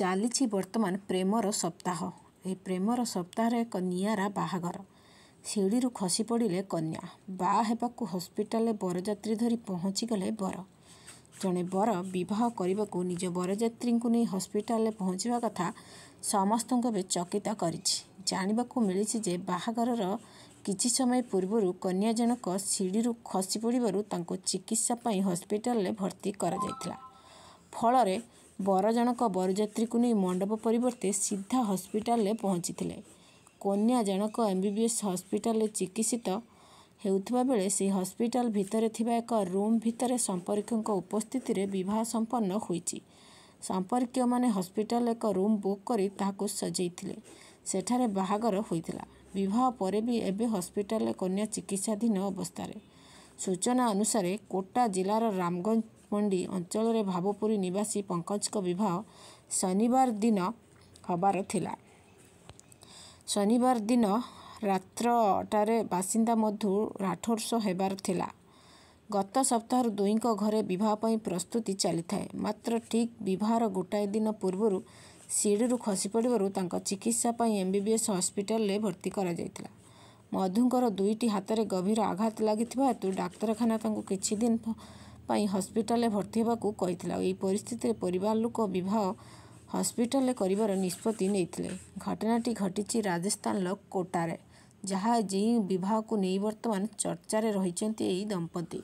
ଚାଲିଛି ବର୍ତ୍ତମାନ ପ୍ରେମର ସପ୍ତାହ ଏହି ପ୍ରେମର ସପ୍ତାହରେ ଏକ ନିଆରା ବାହାଘର ଶିଢ଼ିରୁ ଖସି ପଡ଼ିଲେ କନ୍ୟା ବା ହେବାକୁ ହସ୍ପିଟାଲରେ ବରଯାତ୍ରୀ ଧରି ପହଞ୍ଚିଗଲେ ବର ଜଣେ ବର ବିବାହ କରିବାକୁ ନିଜ ବରଯାତ୍ରୀଙ୍କୁ ନେଇ ହସ୍ପିଟାଲରେ ପହଞ୍ଚିବା କଥା ସମସ୍ତଙ୍କୁ ଏବେ ଚକିତ କରିଛି ଜାଣିବାକୁ ମିଳିଛି ଯେ ବାହାଘରର କିଛି ସମୟ ପୂର୍ବରୁ କନ୍ୟା ଜଣକ ଶିଢ଼ିରୁ ଖସି ପଡ଼ିବାରୁ ତାଙ୍କୁ ଚିକିତ୍ସା ପାଇଁ ହସ୍ପିଟାଲରେ ଭର୍ତ୍ତି କରାଯାଇଥିଲା ଫଳରେ ବର ଜଣକ ବରଯାତ୍ରୀକୁ ନେଇ ମଣ୍ଡପ ପରିବର୍ତ୍ତେ ସିଧା ହସ୍ପିଟାଲରେ ପହଞ୍ଚିଥିଲେ କନ୍ୟା ଜଣକ ଏମ୍ ବି ବି ଏସ୍ ହସ୍ପିଟାଲରେ ଚିକିତ୍ସିତ ହେଉଥିବା ବେଳେ ସେହି ହସ୍ପିଟାଲ ଭିତରେ ଥିବା ଏକ ରୁମ୍ ଭିତରେ ସମ୍ପର୍କୀୟଙ୍କ ଉପସ୍ଥିତିରେ ବିବାହ ସମ୍ପନ୍ନ ହୋଇଛି ସମ୍ପର୍କୀୟମାନେ ହସ୍ପିଟାଲ ଏକ ରୁମ୍ ବୁକ୍ କରି ତାହାକୁ ସଜେଇଥିଲେ ସେଠାରେ ବାହାଘର ହୋଇଥିଲା ବିବାହ ପରେ ବି ଏବେ ହସ୍ପିଟାଲରେ କନ୍ୟା ଚିକିତ୍ସାଧୀନ ଅବସ୍ଥାରେ ସୂଚନା ଅନୁସାରେ କୋଟା ଜିଲ୍ଲାର ରାମଗଞ୍ଜ ମଣ୍ଡି ଅଞ୍ଚଳରେ ଭାବପୁରୀ ନିବାସୀ ପଙ୍କଜଙ୍କ ବିବାହ ଶନିବାର ଦିନ ହେବାର ଥିଲା ଶନିବାର ଦିନ ରାତ୍ରଟାରେ ବାସିନ୍ଦା ମଧୁ ରାଠୋରସ ହେବାର ଥିଲା ଗତ ସପ୍ତାହରୁ ଦୁହିଁଙ୍କ ଘରେ ବିବାହ ପାଇଁ ପ୍ରସ୍ତୁତି ଚାଲିଥାଏ ମାତ୍ର ଠିକ୍ ବିବାହର ଗୋଟାଏ ଦିନ ପୂର୍ବରୁ ଶିଡ଼ିରୁ ଖସିପଡ଼ିବାରୁ ତାଙ୍କ ଚିକିତ୍ସା ପାଇଁ ଏମ୍ବିବିଏସ୍ ହସ୍ପିଟାଲରେ ଭର୍ତ୍ତି କରାଯାଇଥିଲା ମଧୁଙ୍କର ଦୁଇଟି ହାତରେ ଗଭୀର ଆଘାତ ଲାଗିଥିବା ହେତୁ ଡାକ୍ତରଖାନା ତାଙ୍କୁ କିଛି ଦିନ ପାଇଁ ହସ୍ପିଟାଲରେ ଭର୍ତ୍ତି ହେବାକୁ କହିଥିଲା ଏହି ପରିସ୍ଥିତିରେ ପରିବାର ଲୋକ ବିବାହ ହସ୍ପିଟାଲରେ କରିବାର ନିଷ୍ପତ୍ତି ନେଇଥିଲେ ଘଟଣାଟି ଘଟିଛି ରାଜସ୍ଥାନର କୋଟାରେ ଯାହା ଯେଉଁ ବିବାହକୁ ନେଇ ବର୍ତ୍ତମାନ ଚର୍ଚ୍ଚାରେ ରହିଛନ୍ତି ଏହି ଦମ୍ପତି